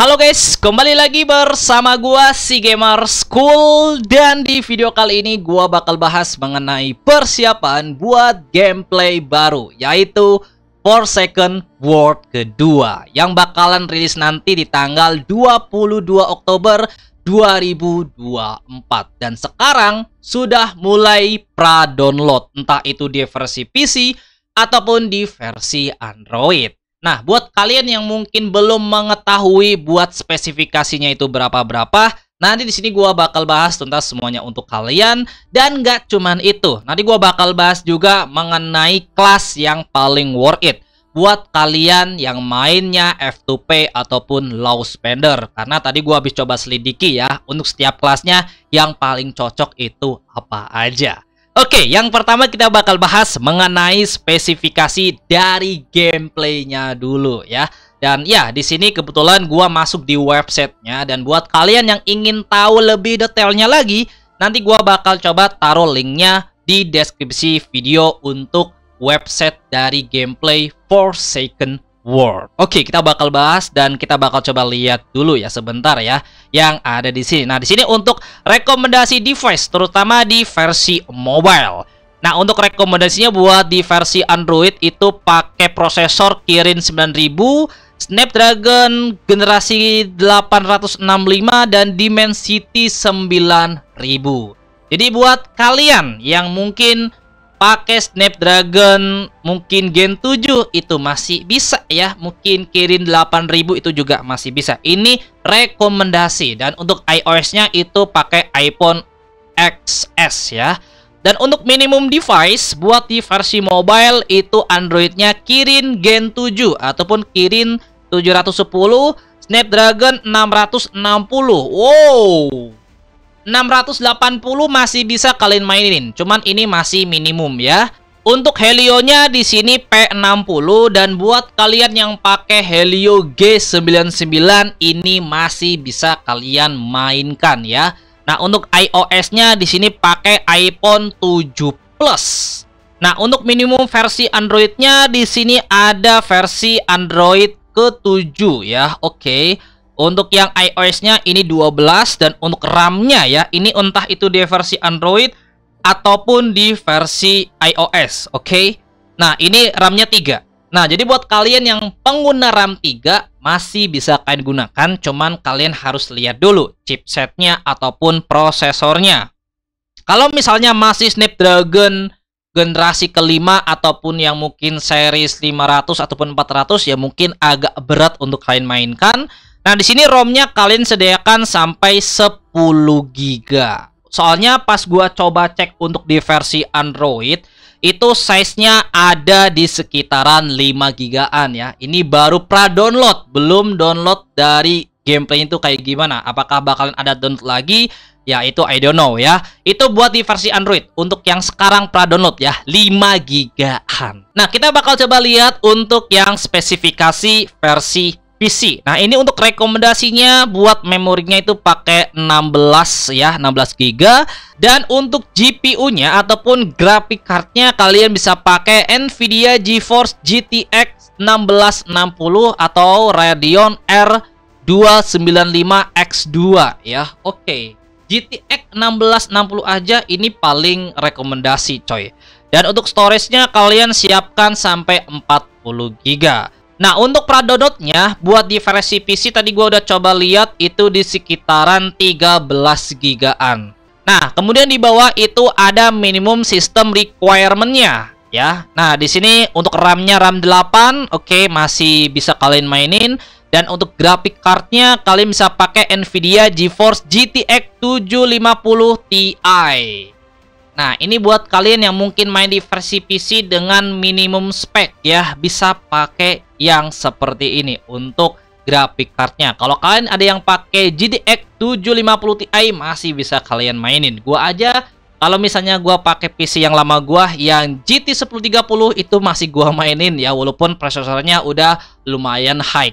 Halo guys, kembali lagi bersama gua si Gamer School dan di video kali ini gua bakal bahas mengenai persiapan buat gameplay baru yaitu For Second World kedua yang bakalan rilis nanti di tanggal 22 Oktober 2024 dan sekarang sudah mulai pra-download entah itu di versi PC ataupun di versi Android. Nah, buat kalian yang mungkin belum mengetahui buat spesifikasinya itu berapa-berapa, nanti di sini gua bakal bahas tuntas semuanya untuk kalian dan gak cuman itu. Nanti gua bakal bahas juga mengenai kelas yang paling worth it buat kalian yang mainnya F2P ataupun low spender karena tadi gua habis coba selidiki ya untuk setiap kelasnya yang paling cocok itu apa aja. Oke, yang pertama kita bakal bahas mengenai spesifikasi dari gameplaynya dulu ya. Dan ya, di sini kebetulan gua masuk di websitenya dan buat kalian yang ingin tahu lebih detailnya lagi, nanti gua bakal coba taruh linknya di deskripsi video untuk website dari gameplay Forsaken World. Oke, okay, kita bakal bahas dan kita bakal coba lihat dulu ya sebentar ya yang ada di sini. Nah, di sini untuk rekomendasi device terutama di versi mobile. Nah, untuk rekomendasinya buat di versi Android itu pakai prosesor Kirin 9000, Snapdragon generasi 865 dan Dimensity 9000. Jadi buat kalian yang mungkin pakai Snapdragon mungkin Gen 7 itu masih bisa ya mungkin Kirin 8000 itu juga masih bisa ini rekomendasi dan untuk iOS-nya itu pakai iPhone XS ya dan untuk minimum device buat di versi mobile itu Android-nya Kirin Gen 7 ataupun Kirin 710 Snapdragon 660 wow 680 masih bisa kalian mainin, cuman ini masih minimum ya. Untuk helionya di sini P60 dan buat kalian yang pakai helio G99 ini masih bisa kalian mainkan ya. Nah, untuk iOS-nya di sini pakai iPhone 7 Plus. Nah, untuk minimum versi Android-nya di sini ada versi Android ke-7 ya. Oke. Okay. Untuk yang iOS-nya ini 12 dan untuk RAM-nya ya, ini entah itu di versi Android ataupun di versi iOS, oke? Okay? Nah, ini RAM-nya 3. Nah, jadi buat kalian yang pengguna RAM 3 masih bisa kalian gunakan, cuman kalian harus lihat dulu chipsetnya ataupun prosesornya. Kalau misalnya masih Snapdragon generasi kelima ataupun yang mungkin series 500 ataupun 400 ya mungkin agak berat untuk kalian mainkan Nah, di sini ROM-nya kalian sediakan sampai 10 GB. Soalnya pas gua coba cek untuk di versi Android, itu size-nya ada di sekitaran 5 gigaan ya. Ini baru pra-download, belum download dari gameplay itu kayak gimana. Apakah bakalan ada download lagi? Ya, itu I don't know ya. Itu buat di versi Android. Untuk yang sekarang pra-download ya, 5 gigaan. Nah, kita bakal coba lihat untuk yang spesifikasi versi PC. Nah, ini untuk rekomendasinya buat memorinya itu pakai 16 ya, 16 GB dan untuk GPU-nya ataupun grafik card-nya kalian bisa pakai Nvidia GeForce GTX 1660 atau Radeon R295X2 ya. Oke. Okay. GTX 1660 aja ini paling rekomendasi coy. Dan untuk storage-nya kalian siapkan sampai 40 GB. Nah, untuk Pradodotnya buat di versi PC tadi gue udah coba lihat itu di sekitaran 13 gigaan. Nah, kemudian di bawah itu ada minimum system requirement-nya ya. Nah, di sini untuk RAM-nya RAM 8, oke okay, masih bisa kalian mainin dan untuk grafik card-nya kalian bisa pakai Nvidia GeForce GTX 750 Ti. Nah, ini buat kalian yang mungkin main di versi PC dengan minimum spek ya, bisa pakai yang seperti ini untuk grafik cardnya. Kalau kalian ada yang pakai GDX 750 Ti masih bisa kalian mainin. Gua aja kalau misalnya gua pakai PC yang lama gua yang GT 1030 itu masih gua mainin ya walaupun prosesornya udah lumayan high.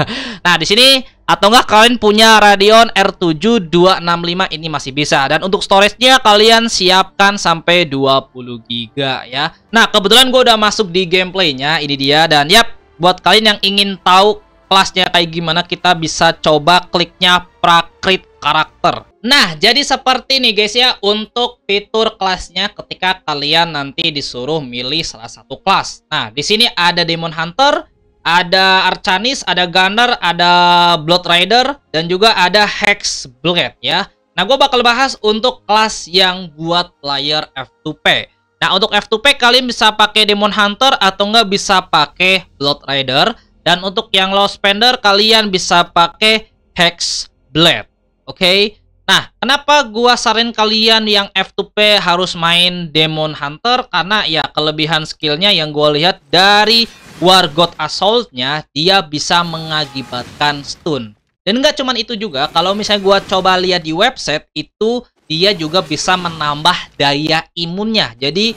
nah, di sini atau enggak kalian punya Radeon R7 265 ini masih bisa dan untuk storage-nya kalian siapkan sampai 20 GB ya. Nah, kebetulan gua udah masuk di gameplaynya ini dia dan yap buat kalian yang ingin tahu kelasnya kayak gimana kita bisa coba kliknya prakrit karakter Nah, jadi seperti ini guys ya untuk fitur kelasnya ketika kalian nanti disuruh milih salah satu kelas. Nah, di sini ada Demon Hunter, ada Arcanis, ada Gunner, ada Blood Rider, dan juga ada hex Hexblade ya. Nah, gue bakal bahas untuk kelas yang buat player F2P. Nah, untuk F2P kalian bisa pakai Demon Hunter atau nggak bisa pakai Blood Rider. Dan untuk yang low spender kalian bisa pakai Hex Blade. Oke. Okay? Nah, kenapa gua saranin kalian yang F2P harus main Demon Hunter? Karena ya kelebihan skillnya yang gua lihat dari War God Assault-nya, dia bisa mengakibatkan stun. Dan nggak cuman itu juga, kalau misalnya gua coba lihat di website, itu dia juga bisa menambah daya imunnya. Jadi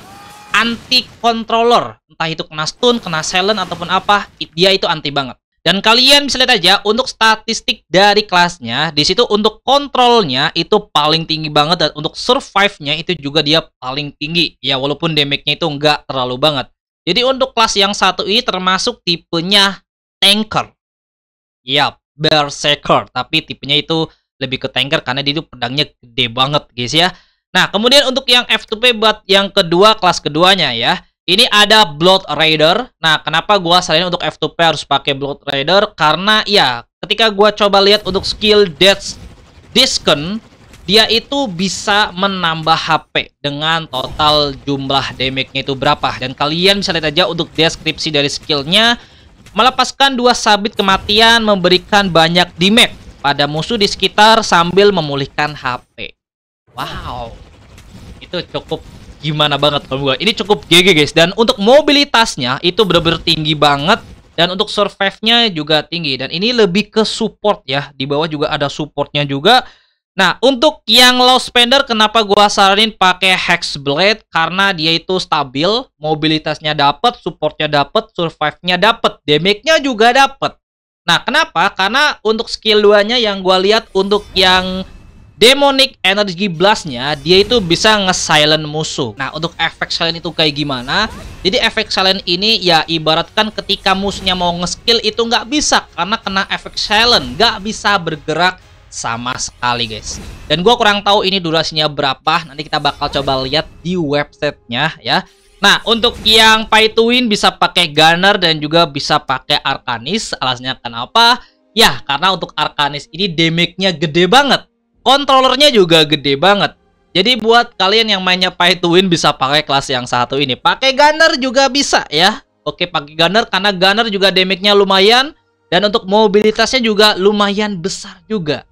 anti controller, entah itu kena stun, kena silent ataupun apa, dia itu anti banget. Dan kalian bisa lihat aja untuk statistik dari kelasnya, di situ untuk kontrolnya itu paling tinggi banget dan untuk survive-nya itu juga dia paling tinggi. Ya walaupun damage-nya itu nggak terlalu banget. Jadi untuk kelas yang satu ini termasuk tipenya tanker. Ya, berserker, tapi tipenya itu lebih ke tanker karena dia itu pedangnya gede banget guys ya. Nah, kemudian untuk yang F2P buat yang kedua kelas keduanya ya. Ini ada Blood Raider. Nah, kenapa gua selain untuk F2P harus pakai Blood Raider? Karena ya, ketika gua coba lihat untuk skill Death Discon, dia itu bisa menambah HP dengan total jumlah damage-nya itu berapa. Dan kalian bisa lihat aja untuk deskripsi dari skillnya, melepaskan dua sabit kematian memberikan banyak damage pada musuh di sekitar sambil memulihkan HP. Wow. Itu cukup gimana banget kalau gua. Ini cukup GG guys dan untuk mobilitasnya itu bener-bener tinggi banget dan untuk survive-nya juga tinggi dan ini lebih ke support ya. Di bawah juga ada supportnya juga. Nah, untuk yang low spender kenapa gua saranin pakai Hex Blade karena dia itu stabil, mobilitasnya dapat, supportnya dapat, survive-nya dapat, damage-nya juga dapat. Nah, kenapa? Karena untuk skill 2-nya yang gue lihat untuk yang Demonic Energy Blast-nya, dia itu bisa nge-silent musuh. Nah, untuk efek silent itu kayak gimana? Jadi efek silent ini ya ibaratkan ketika musuhnya mau nge-skill itu nggak bisa karena kena efek silent, nggak bisa bergerak sama sekali guys. Dan gue kurang tahu ini durasinya berapa, nanti kita bakal coba lihat di websitenya ya. Nah, untuk yang win bisa pakai Gunner dan juga bisa pakai Arcanis. Alasnya kenapa? Ya, karena untuk Arcanis ini damage-nya gede banget. kontrolernya juga gede banget. Jadi buat kalian yang mainnya win bisa pakai kelas yang satu ini. Pakai Gunner juga bisa ya. Oke, pakai Gunner karena Gunner juga damage-nya lumayan. Dan untuk mobilitasnya juga lumayan besar juga.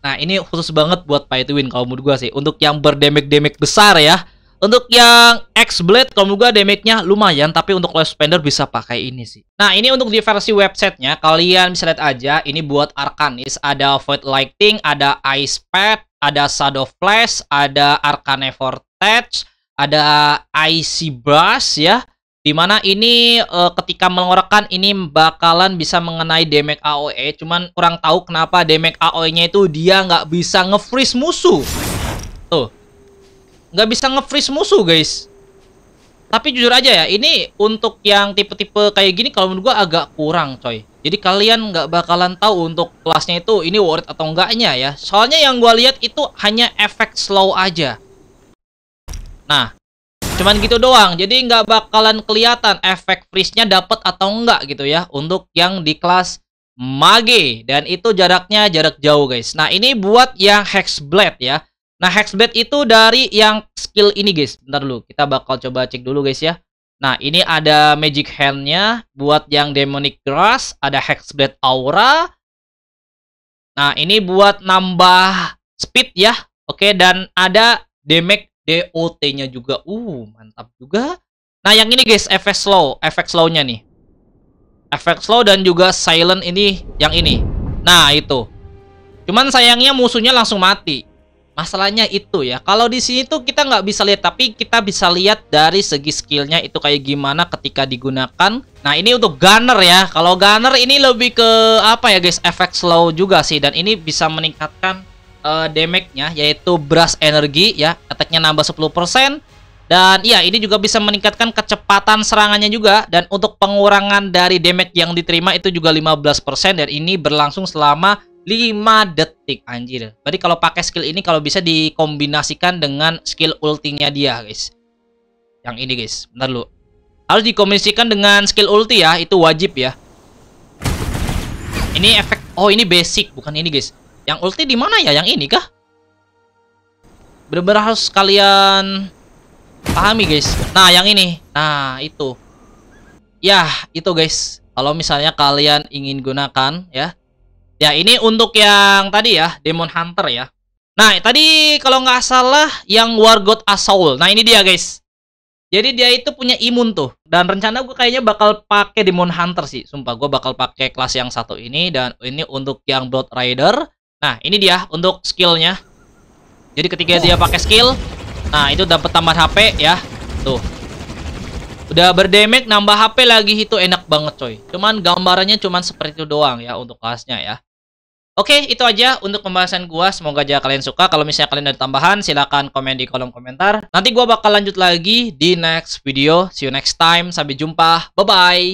Nah, ini khusus banget buat win kalau menurut gue sih. Untuk yang berdamage-damage besar ya untuk yang X-Blade, kalau gue damage-nya lumayan, tapi untuk Left Spender bisa pakai ini sih. Nah, ini untuk di versi websitenya, kalian bisa lihat aja, ini buat Arcanis, ada Void Lighting, ada Ice Pad, ada Shadow Flash, ada Arcane Vortex, ada Icy Brush ya, dimana ini e, ketika mengorekan ini bakalan bisa mengenai damage AOE cuman kurang tahu kenapa damage AOE nya itu dia nggak bisa nge-freeze musuh tuh nggak bisa nge-freeze musuh guys tapi jujur aja ya ini untuk yang tipe-tipe kayak gini kalau menurut gua agak kurang coy jadi kalian nggak bakalan tahu untuk kelasnya itu ini worth atau enggaknya ya soalnya yang gua lihat itu hanya efek slow aja nah cuman gitu doang jadi nggak bakalan kelihatan efek freeze-nya dapat atau enggak gitu ya untuk yang di kelas mage dan itu jaraknya jarak jauh guys nah ini buat yang hex blade ya Nah, hexblade itu dari yang skill ini, guys. Bentar dulu, kita bakal coba cek dulu, guys ya. Nah, ini ada magic hand-nya buat yang demonic grass, ada hexblade aura. Nah, ini buat nambah speed ya. Oke, dan ada damage DOT-nya juga. Uh, mantap juga. Nah, yang ini guys, efek slow, efek slow-nya nih. Efek slow dan juga silent ini yang ini. Nah, itu. Cuman sayangnya musuhnya langsung mati. Masalahnya itu ya. Kalau di sini tuh kita nggak bisa lihat, tapi kita bisa lihat dari segi skillnya itu kayak gimana ketika digunakan. Nah ini untuk gunner ya. Kalau gunner ini lebih ke apa ya guys? Efek slow juga sih, dan ini bisa meningkatkan uh, damage-nya, yaitu brush energy ya. Attack-nya nambah 10%. Dan iya ini juga bisa meningkatkan kecepatan serangannya juga dan untuk pengurangan dari damage yang diterima itu juga 15% dan ini berlangsung selama 5 detik anjir. Berarti kalau pakai skill ini kalau bisa dikombinasikan dengan skill ultinya dia, guys. Yang ini, guys. Bentar lu. Harus dikombinasikan dengan skill ulti ya, itu wajib ya. Ini efek Oh, ini basic, bukan ini, guys. Yang ulti di mana ya? Yang ini kah? Bener-bener harus kalian pahami, guys. Nah, yang ini. Nah, itu. Ya, itu, guys. Kalau misalnya kalian ingin gunakan ya Ya, ini untuk yang tadi ya, Demon Hunter ya. Nah, tadi kalau nggak salah yang War God Assault. Nah, ini dia guys. Jadi dia itu punya imun tuh. Dan rencana gue kayaknya bakal pakai Demon Hunter sih. Sumpah, gue bakal pakai kelas yang satu ini. Dan ini untuk yang Blood Rider. Nah, ini dia untuk skillnya. Jadi ketika dia pakai skill, nah itu dapat tambah HP ya. Tuh. Udah berdamage, nambah HP lagi itu enak banget coy. Cuman gambarannya cuman seperti itu doang ya untuk kelasnya ya. Oke, itu aja untuk pembahasan gua. Semoga aja kalian suka. Kalau misalnya kalian ada tambahan, silahkan komen di kolom komentar. Nanti gua bakal lanjut lagi di next video. See you next time. Sampai jumpa. Bye-bye.